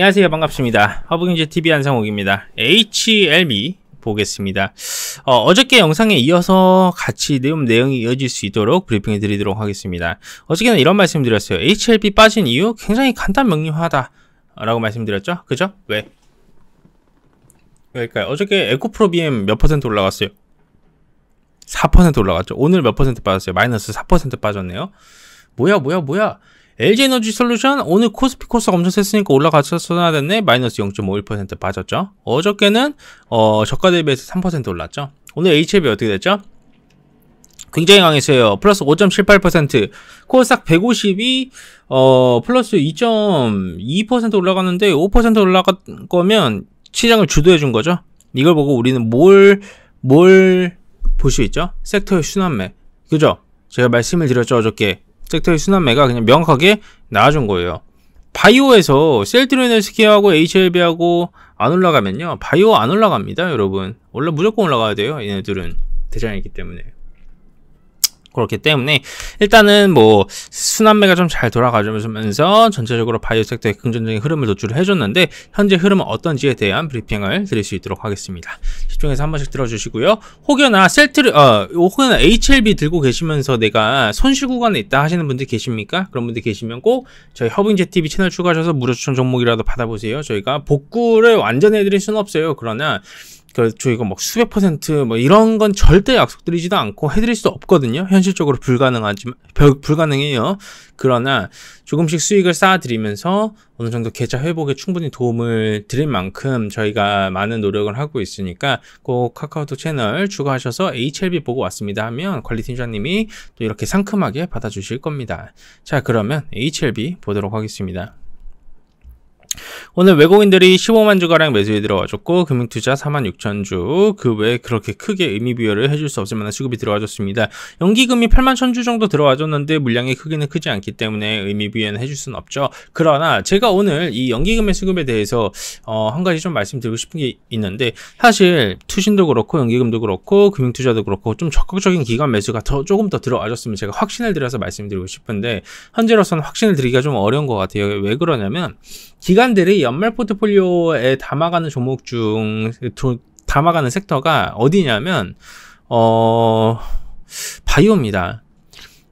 안녕하세요 반갑습니다 허브경제TV 안상욱입니다 HLB e 보겠습니다 어, 저께 영상에 이어서 같이 내용, 내용이 이어질 수 있도록 브리핑해 드리도록 하겠습니다 어저께는 이런 말씀 드렸어요 HLB e 빠진 이유 굉장히 간단 명료하다 라고 말씀드렸죠 그죠? 왜? 그러니까 어저께 에코프로비엠 몇 퍼센트 올라갔어요? 4% 올라갔죠 오늘 몇 퍼센트 빠졌어요? 마이너스 4% 빠졌네요 뭐야 뭐야 뭐야 LG 에너지 솔루션 오늘 코스피 코스가 엄청 셌으니까 올라갔었어야 됐네 마이너스 0.51% 빠졌죠 어저께는 어, 저가 대비해서 3% 올랐죠 오늘 HLB 어떻게 됐죠? 굉장히 강했어요. 플러스 5.78%. 코스닥 1 5 2어 플러스 2.2% 올라갔는데 5% 올라간 거면 시장을 주도해 준 거죠. 이걸 보고 우리는 뭘 뭘 볼 수 있죠? 섹터의 순환매. 그죠? 제가 말씀을 드렸죠 어저께 잭텔 순환매가 그냥 명확하게 나와준 거예요. 바이오에서 셀트리네스키하고 HLB하고 안 올라가면요. 바이오 안 올라갑니다, 여러분. 원래 무조건 올라가야 돼요, 얘네들은. 대장이기 때문에. 그렇기 때문에 일단은 뭐 순환매가 좀 잘 돌아가면서 전체적으로 바이오 섹터의 긍정적인 흐름을 노출을 해줬는데 현재 흐름은 어떤지에 대한 브리핑을 드릴 수 있도록 하겠습니다. 집중해서 한 번씩 들어주시고요. 혹여나 셀트를 어 혹여나 HLB 들고 계시면서 내가 손실 구간에 있다 하시는 분들 계십니까? 그런 분들 계시면 꼭 저희 허빙제 TV 채널 추가하셔서 무료 추천 종목이라도 받아보세요. 저희가 복구를 완전 해드릴 수는 없어요. 그러나 그 그러니까 저희가 막 수백 퍼센트 뭐 이런 건 절대 약속드리지도 않고 해드릴 수 없거든요. 현실적으로 불가능하지만 불가능해요. 그러나 조금씩 수익을 쌓아드리면서 어느 정도 계좌 회복에 충분히 도움을 드릴 만큼 저희가 많은 노력을 하고 있으니까 꼭 카카오톡 채널 추가하셔서 HLB 보고 왔습니다 하면 관리팀장님이 또 이렇게 상큼하게 받아주실 겁니다. 자 그러면 HLB 보도록 하겠습니다. 오늘 외국인들이 15만 주가량 매수에 들어와줬고 금융투자 4만 6천 주, 그 외에 그렇게 크게 의미 비율을 해줄 수 없을 만한 수급이 들어와줬습니다. 연기금이 8만 1천 주 정도 들어와줬는데 물량의 크기는 크지 않기 때문에 의미 비율은 해줄 수는 없죠. 그러나 제가 오늘 이 연기금의 수급에 대해서 어, 한 가지 좀 말씀드리고 싶은 게 있는데 사실 투신도 그렇고 연기금도 그렇고 금융투자도 그렇고 좀 적극적인 기간 매수가 더 조금 더 들어와줬으면 제가 확신을 드려서 말씀드리고 싶은데 현재로서는 확신을 드리기가 좀 어려운 것 같아요. 왜 그러냐면 기간들이 기업들이 연말 포트폴리오에 담아가는 종목 중 담아가는 섹터가 어디냐면 어 바이오입니다.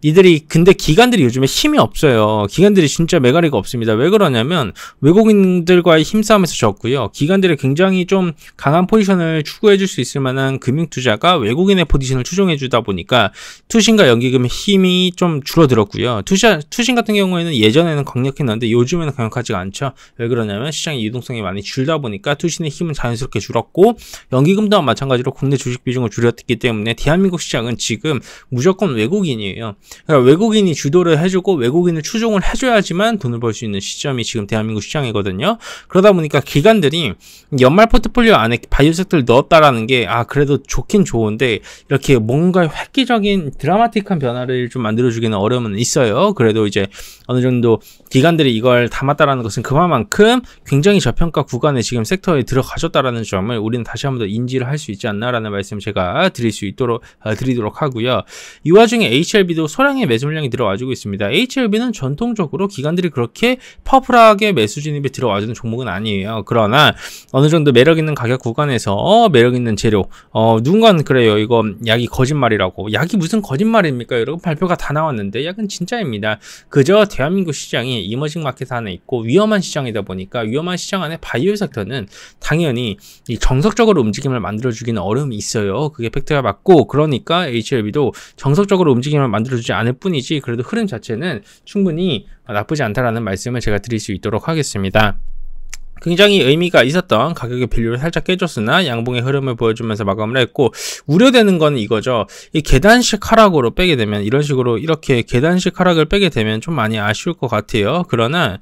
이들이 근데 기관들이 요즘에 힘이 없어요. 기관들이 진짜 메가리가 없습니다. 왜 그러냐면 외국인들과의 힘싸움에서 졌고요. 기관들이 굉장히 좀 강한 포지션을 추구해 줄 수 있을 만한 금융 투자가 외국인의 포지션을 추종해 주다 보니까 투신과 연기금의 힘이 좀 줄어들었고요. 투자 투신 같은 경우에는 예전에는 강력했는데 요즘에는 강력하지가 않죠. 왜 그러냐면 시장의 유동성이 많이 줄다 보니까 투신의 힘은 자연스럽게 줄었고 연기금 도 마찬가지로 국내 주식 비중을 줄였기 때문에 대한민국 시장은 지금 무조건 외국인이에요. 그러니까 외국인이 주도를 해주고 외국인을 추종을 해줘야지만 돈을 벌 수 있는 시점이 지금 대한민국 시장이거든요. 그러다 보니까 기관들이 연말 포트폴리오 안에 바이오 섹터를 넣었다라는 게 아 그래도 좋긴 좋은데 이렇게 뭔가 획기적인 드라마틱한 변화를 좀 만들어주기는 어려움은 있어요. 그래도 이제 어느 정도 기관들이 이걸 담았다라는 것은 그만큼 굉장히 저평가 구간에 지금 섹터에 들어가셨다라는 점을 우리는 다시 한 번 더 인지를 할 수 있지 않나라는 말씀 제가 드릴 수 있도록 어, 드리도록 하고요. 이 와중에 HLB도 소량의 매수 물량이 들어와주고 있습니다. HLB는 전통적으로 기관들이 그렇게 퍼플하게 매수 진입에 들어와주는 종목은 아니에요. 그러나 어느 정도 매력 있는 가격 구간에서 어, 매력 있는 재료 어, 누군가는 그래요. 이거 약이 거짓말이라고 약이 무슨 거짓말입니까? 여러분 발표가 다 나왔는데 약은 진짜입니다. 그저 대한민국 시장이 이머징 마켓 안에 있고 위험한 시장이다 보니까 위험한 시장 안에 바이오 섹터는 당연히 정석적으로 움직임을 만들어주기는 어려움이 있어요. 그게 팩트가 맞고 그러니까 HLB도 정석적으로 움직임을 만들어주 보지 않을 뿐이지 그래도 흐름 자체는 충분히 나쁘지 않다라는 말씀을 제가 드릴 수 있도록 하겠습니다. 굉장히 의미가 있었던 가격의 밸류를 살짝 깨줬으나 양봉의 흐름을 보여주면서 마감을 했고 우려되는 건 이거죠. 이 계단식 하락으로 빼게 되면 이런 식으로 이렇게 계단식 하락을 빼게 되면 좀 많이 아쉬울 것 같아요. 그러나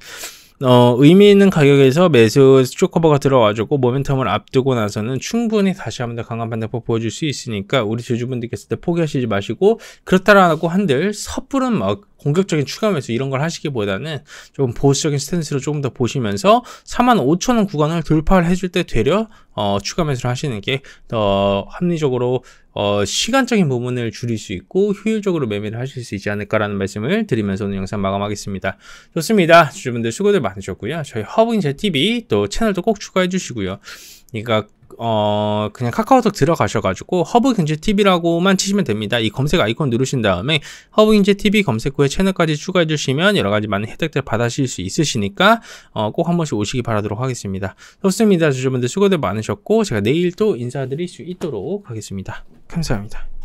어, 의미 있는 가격에서 매수 스트커버가 들어와주고 모멘텀을 앞두고 나서는 충분히 다시 한 번 더 강한 반대포 보여줄 수 있으니까 우리 주주분들께서 포기하시지 마시고 그렇다라고 한들 섣부른 막 어, 공격적인 추가 매수 이런 걸 하시기보다는 조금 보수적인 스탠스로 조금 더 보시면서 4만 5천원 구간을 돌파를 해줄 때 되려 어, 추가 매수를 하시는 게 더 합리적으로 어, 시간적인 부분을 줄일 수 있고 효율적으로 매매를 하실 수 있지 않을까라는 말씀을 드리면서 오늘 영상 마감하겠습니다. 좋습니다. 주주분들 수고들 많으셨고요. 저희 허브인제 TV 또 채널도 꼭 추가해 주시고요. 그러니까 어 그냥 카카오톡 들어가셔가지고 허브인제 t v 라고만 치시면 됩니다. 이 검색 아이콘 누르신 다음에 허브인제 t v 검색 후에 채널까지 추가해 주시면 여러 가지 많은 혜택들 받으실 수 있으시니까 어, 꼭 한 번씩 오시기 바라도록 하겠습니다. 좋습니다. 주주분들 수고들 많으셨고 주셨고 제가 내일 또 인사드릴 수 있도록 하겠습니다. 감사합니다.